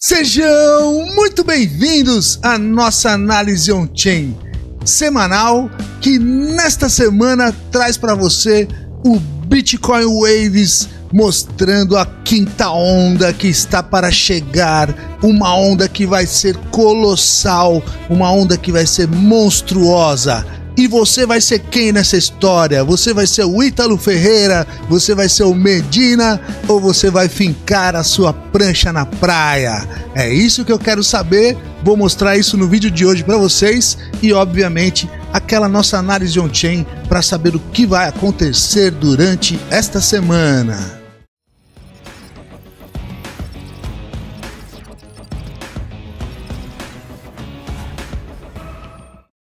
Sejam muito bem-vindos à nossa análise on-chain semanal que nesta semana traz para você o Bitcoin Waves mostrando a quinta onda que está para chegar, uma onda que vai ser colossal, uma onda que vai ser monstruosa. E você vai ser quem nessa história? Você vai ser o Ítalo Ferreira? Você vai ser o Medina? Ou você vai fincar a sua prancha na praia? É isso que eu quero saber. Vou mostrar isso no vídeo de hoje para vocês e, obviamente, aquela nossa análise on-chain para saber o que vai acontecer durante esta semana.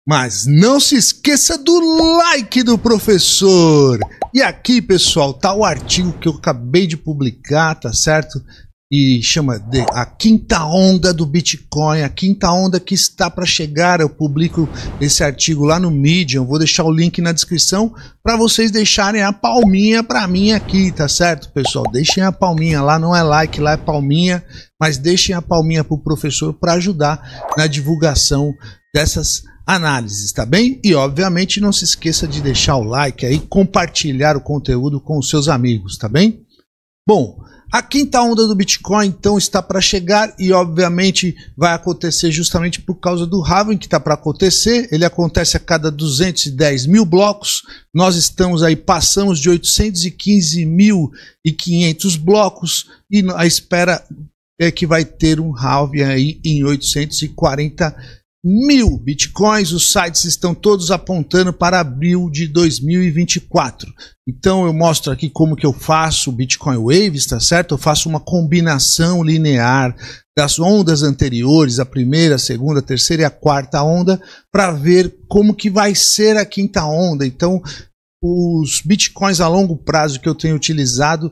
Mas não se esqueça do like do professor. E aqui, pessoal, tá o artigo que eu acabei de publicar, tá certo? E chama de a quinta onda do Bitcoin, a quinta onda que está para chegar. Eu publico esse artigo lá no Medium, vou deixar o link na descrição para vocês deixarem a palminha para mim aqui, tá certo, pessoal? Deixem a palminha lá, não é like, lá é palminha, mas deixem a palminha para o professor para ajudar na divulgação dessas análises, tá bem? E obviamente não se esqueça de deixar o like aí, compartilhar o conteúdo com os seus amigos, tá bem? Bom, a quinta onda do Bitcoin então está para chegar e obviamente vai acontecer justamente por causa do halving que está para acontecer. Ele acontece a cada 210 mil blocos. Nós estamos aí passamos de 815.500 blocos e a espera é que vai ter um halving aí em 840 mil mil bitcoins. Os sites estão todos apontando para abril de 2024. Então eu mostro aqui como que eu faço o Bitcoin Waves, tá certo? Eu faço uma combinação linear das ondas anteriores, a primeira, a segunda, a terceira e a quarta onda, para ver como que vai ser a quinta onda. Então os bitcoins a longo prazo que eu tenho utilizado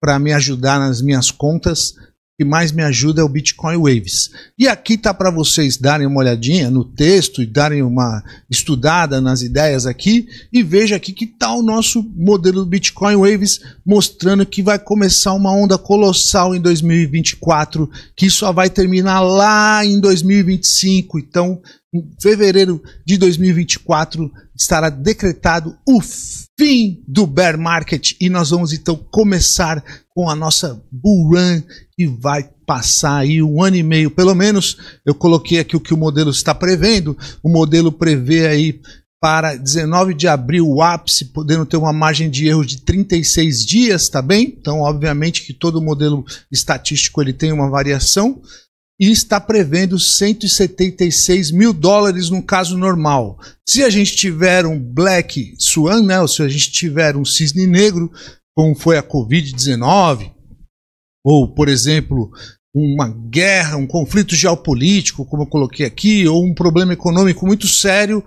para me ajudar nas minhas contas que mais me ajuda é o Bitcoin Waves. E aqui tá para vocês darem uma olhadinha no texto e darem uma estudada nas ideias aqui e veja aqui que tá o nosso modelo do Bitcoin Waves mostrando que vai começar uma onda colossal em 2024, que só vai terminar lá em 2025. Então, em fevereiro de 2024 estará decretado o fim do bear market e nós vamos então começar com a nossa bull run que vai passar aí um ano e meio pelo menos. Eu coloquei aqui o que o modelo está prevendo. O modelo prevê aí para 19 de abril o ápice, podendo ter uma margem de erro de 36 dias, tá bem? Então, obviamente que todo modelo estatístico ele tem uma variação e está prevendo 176 mil dólares num caso normal. Se a gente tiver um Black Swan, né, ou se a gente tiver um cisne negro, como foi a Covid-19, ou, por exemplo, uma guerra, um conflito geopolítico, como eu coloquei aqui, ou um problema econômico muito sério,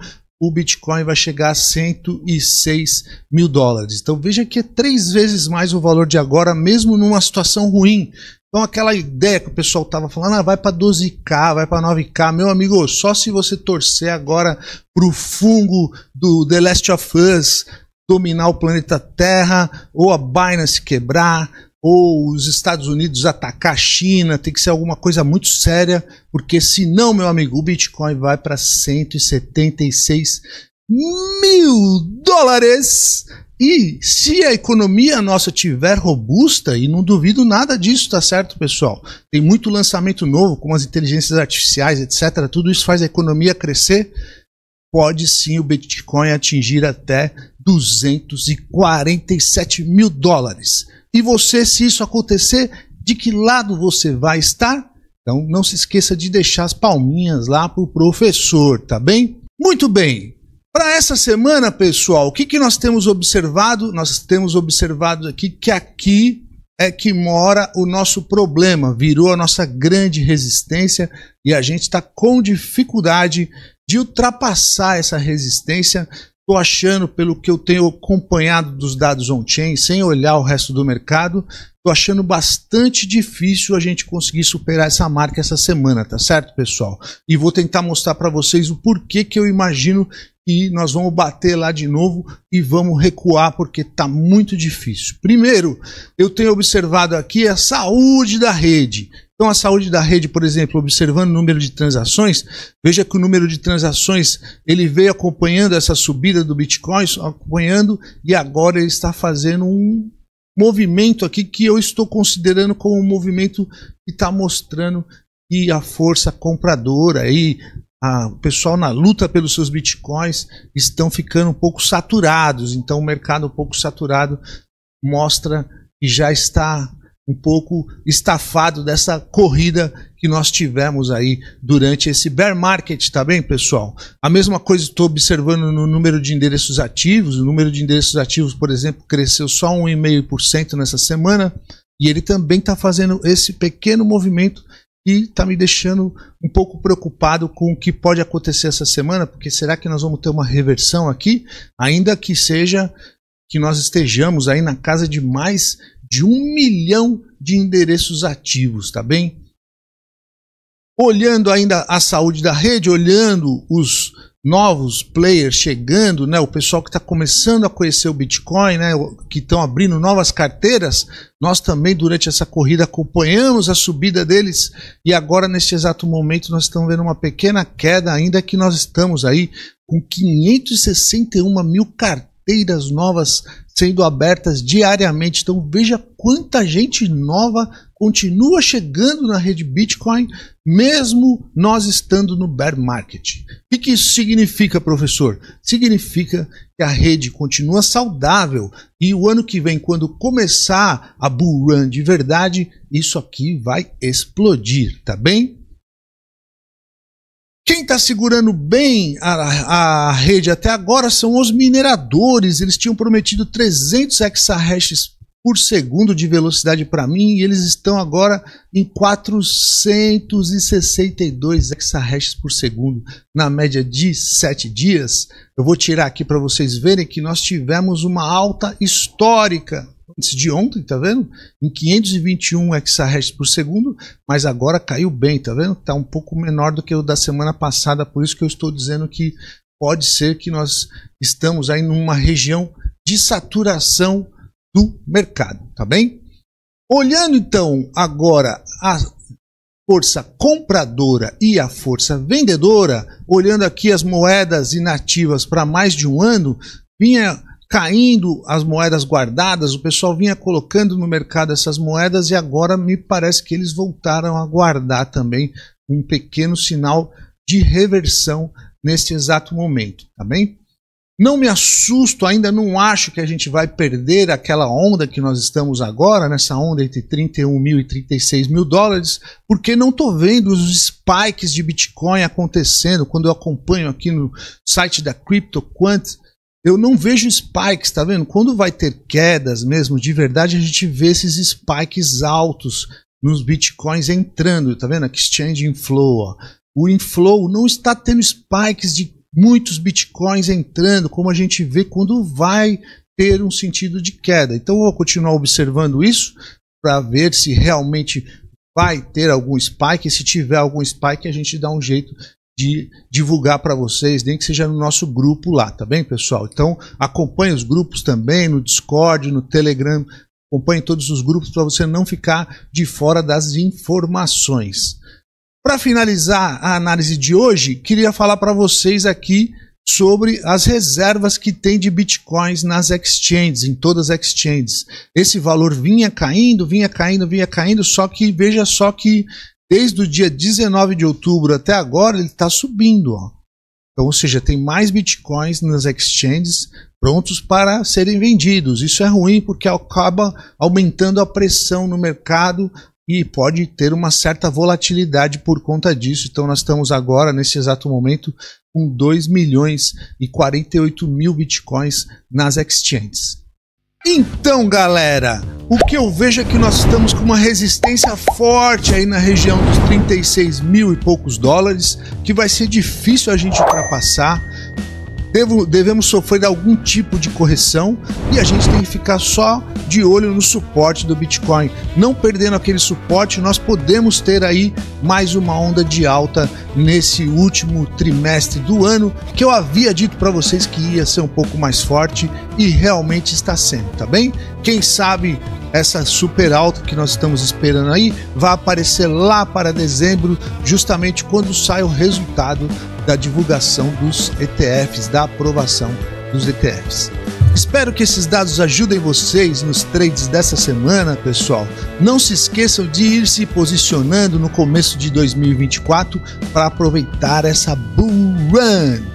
o Bitcoin vai chegar a 106 mil dólares. Então veja que é três vezes mais o valor de agora, mesmo numa situação ruim. Então aquela ideia que o pessoal estava falando, ah, vai para 12k, vai para 9k, meu amigo, só se você torcer agora para o fungo do The Last of Us dominar o planeta Terra, ou a Binance quebrar, ou os Estados Unidos atacar a China, tem que ser alguma coisa muito séria, porque senão, meu amigo, o Bitcoin vai para 176 mil dólares. E se a economia nossa tiver robusta, e não duvido nada disso, tá certo, pessoal? Tem muito lançamento novo, como as inteligências artificiais, etc. Tudo isso faz a economia crescer. Pode sim o Bitcoin atingir até 247 mil dólares. E você, se isso acontecer, de que lado você vai estar? Então não se esqueça de deixar as palminhas lá para o professor, tá bem? Muito bem. Para essa semana, pessoal, o que, que nós temos observado? Nós temos observado aqui que aqui é que mora o nosso problema, virou a nossa grande resistência e a gente está com dificuldade de ultrapassar essa resistência Estou achando, pelo que eu tenho acompanhado dos dados on-chain, sem olhar o resto do mercado, estou achando bastante difícil a gente conseguir superar essa marca essa semana, tá certo, pessoal? E vou tentar mostrar para vocês o porquê que eu imagino que nós vamos bater lá de novo e vamos recuar porque está muito difícil. Primeiro, eu tenho observado aqui a saúde da rede. Então, a saúde da rede, por exemplo, observando o número de transações, veja que o número de transações ele veio acompanhando essa subida do Bitcoin, acompanhando, e agora ele está fazendo um movimento aqui que eu estou considerando como um movimento que está mostrando que a força compradora aí o pessoal na luta pelos seus bitcoins estão ficando um pouco saturados, então o mercado um pouco saturado mostra que já está um pouco estafado dessa corrida que nós tivemos aí durante esse bear market, tá bem, pessoal? A mesma coisa estou observando no número de endereços ativos. O número de endereços ativos, por exemplo, cresceu só 1,5% nessa semana e ele também está fazendo esse pequeno movimento e está me deixando um pouco preocupado com o que pode acontecer essa semana, porque será que nós vamos ter uma reversão aqui, ainda que seja que nós estejamos aí na casa de mais de um milhão de endereços ativos, tá bem? Olhando ainda a saúde da rede, olhando os novos players chegando, né, o pessoal que está começando a conhecer o Bitcoin, né, que estão abrindo novas carteiras, nós também durante essa corrida acompanhamos a subida deles e agora neste exato momento nós estamos vendo uma pequena queda, ainda que nós estamos aí com 561 mil carteiras novas sendo abertas diariamente. Então veja quanta gente nova continua chegando na rede Bitcoin, mesmo nós estando no bear market. O que isso significa, professor? Significa que a rede continua saudável e o ano que vem, quando começar a bull run de verdade, isso aqui vai explodir, tá bem? Quem está segurando bem a, a, rede até agora são os mineradores. Eles tinham prometido 300 exahashes por segundo de velocidade para mim e eles estão agora em 462 exahashes por segundo, na média de 7 dias. Eu vou tirar aqui para vocês verem que nós tivemos uma alta histórica de ontem, tá vendo? Em 521 hexahertz por segundo, mas agora caiu bem, tá vendo? Tá um pouco menor do que o da semana passada, por isso que eu estou dizendo que pode ser que nós estamos aí numa região de saturação do mercado, tá bem? Olhando então agora a força compradora e a força vendedora, olhando aqui as moedas inativas para mais de um ano, vinha caindo as moedas guardadas, o pessoal vinha colocando no mercado essas moedas e agora me parece que eles voltaram a guardar também um pequeno sinal de reversão neste exato momento, tá bem? Não me assusto, ainda não acho que a gente vai perder aquela onda que nós estamos agora, nessa onda entre 31 mil e 36 mil dólares, porque não estou vendo os spikes de Bitcoin acontecendo. Quando eu acompanho aqui no site da CryptoQuant, eu não vejo spikes, tá vendo? Quando vai ter quedas mesmo, de verdade, a gente vê esses spikes altos nos bitcoins entrando, tá vendo? exchange inflow, ó. O inflow não está tendo spikes de muitos bitcoins entrando, como a gente vê quando vai ter um sentido de queda. Então eu vou continuar observando isso para ver se realmente vai ter algum spike. E se tiver algum spike, a gente dá um jeito de divulgar para vocês, nem que seja no nosso grupo lá, tá bem, pessoal? Então, acompanhe os grupos também no Discord, no Telegram, acompanhe todos os grupos para você não ficar de fora das informações. Para finalizar a análise de hoje, queria falar para vocês aqui sobre as reservas que tem de bitcoins nas exchanges, em todas as exchanges. Esse valor vinha caindo, vinha caindo, vinha caindo, só que veja só que Desde o dia 19 de outubro até agora, ele está subindo. Ó. Então, ou seja, tem mais bitcoins nas exchanges prontos para serem vendidos. Isso é ruim porque acaba aumentando a pressão no mercado e pode ter uma certa volatilidade por conta disso. Então, nós estamos agora, nesse exato momento, com 2 milhões e 48 mil bitcoins nas exchanges. Então, galera, o que eu vejo é que nós estamos com uma resistência forte aí na região dos 36 mil e poucos dólares, que vai ser difícil a gente ultrapassar devo, devemos sofrer algum tipo de correção e a gente tem que ficar só de olho no suporte do Bitcoin. Não perdendo aquele suporte, nós podemos ter aí mais uma onda de alta nesse último trimestre do ano, que eu havia dito para vocês que ia ser um pouco mais forte e realmente está sendo, tá bem? Quem sabe essa super alta que nós estamos esperando aí vai aparecer lá para dezembro, justamente quando sai o resultado da divulgação dos ETFs, da aprovação dos ETFs. Espero que esses dados ajudem vocês nos trades dessa semana, pessoal. Não se esqueçam de ir se posicionando no começo de 2024 para aproveitar essa bull run.